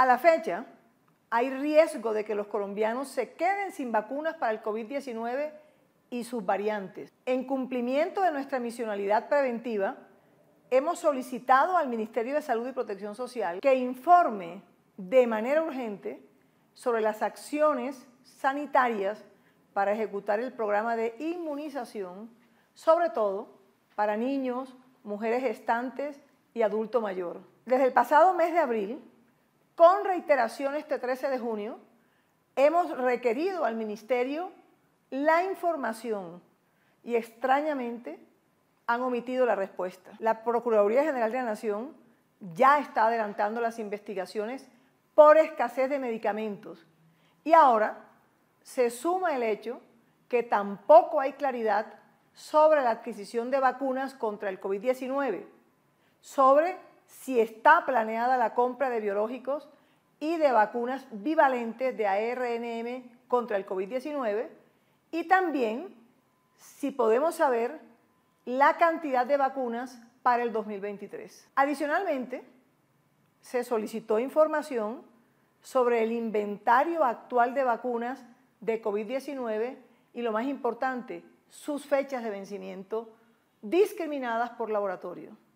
A la fecha, hay riesgo de que los colombianos se queden sin vacunas para el COVID-19 y sus variantes. En cumplimiento de nuestra misionalidad preventiva, hemos solicitado al Ministerio de Salud y Protección Social que informe de manera urgente sobre las acciones sanitarias para ejecutar el programa de inmunización, sobre todo para niños, mujeres gestantes y adulto mayor. Desde el pasado mes de abril, con reiteración este 13 de junio, hemos requerido al Ministerio la información y extrañamente han omitido la respuesta. La Procuraduría General de la Nación ya está adelantando las investigaciones por escasez de medicamentos y ahora se suma el hecho que tampoco hay claridad sobre la adquisición de vacunas contra el COVID-19, sobre si está planeada la compra de biológicos y de vacunas bivalentes de ARNM contra el COVID-19 y también si podemos saber la cantidad de vacunas para el 2023. Adicionalmente, se solicitó información sobre el inventario actual de vacunas de COVID-19 y lo más importante, sus fechas de vencimiento discriminadas por laboratorio.